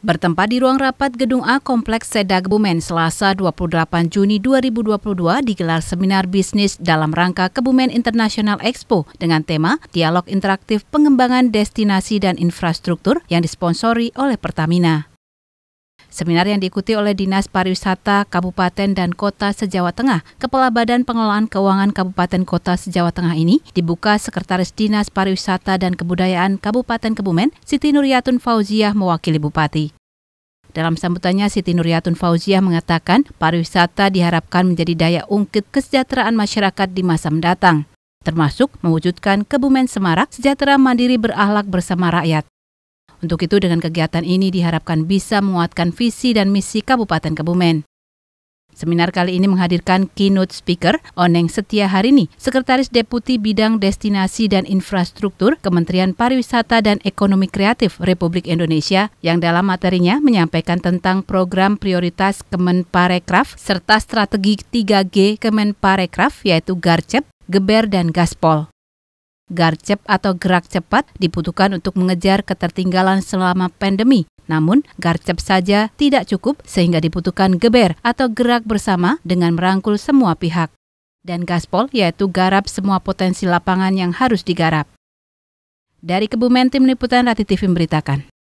Bertempat di ruang rapat Gedung A Kompleks Sedak Bumen Selasa 28 Juni 2022 digelar seminar bisnis dalam rangka Kebumen International Expo dengan tema Dialog Interaktif Pengembangan Destinasi dan Infrastruktur yang disponsori oleh Pertamina. Seminar yang diikuti oleh Dinas Pariwisata Kabupaten dan Kota Sejawa Tengah, Kepala Badan Pengelolaan Keuangan Kabupaten Kota Sejawa Tengah ini dibuka Sekretaris Dinas Pariwisata dan Kebudayaan Kabupaten Kebumen, Siti nuriatun Fauziah mewakili Bupati. Dalam sambutannya, Siti nuriatun Fauziah mengatakan pariwisata diharapkan menjadi daya ungkit kesejahteraan masyarakat di masa mendatang, termasuk mewujudkan Kebumen Semarak sejahtera mandiri berahlak bersama rakyat. Untuk itu dengan kegiatan ini diharapkan bisa menguatkan visi dan misi Kabupaten Kebumen. Seminar kali ini menghadirkan keynote speaker Oneng Setia Harini, Sekretaris Deputi Bidang Destinasi dan Infrastruktur Kementerian Pariwisata dan Ekonomi Kreatif Republik Indonesia yang dalam materinya menyampaikan tentang program prioritas Kemenparekraf serta strategi 3G Kemenparekraf yaitu Garcep, Geber, dan Gaspol. Garcep atau gerak cepat dibutuhkan untuk mengejar ketertinggalan selama pandemi. Namun, garcep saja tidak cukup sehingga dibutuhkan geber atau gerak bersama dengan merangkul semua pihak. Dan gaspol yaitu garap semua potensi lapangan yang harus digarap. Dari Kebumen Tim Liputan Rati TV memberitakan.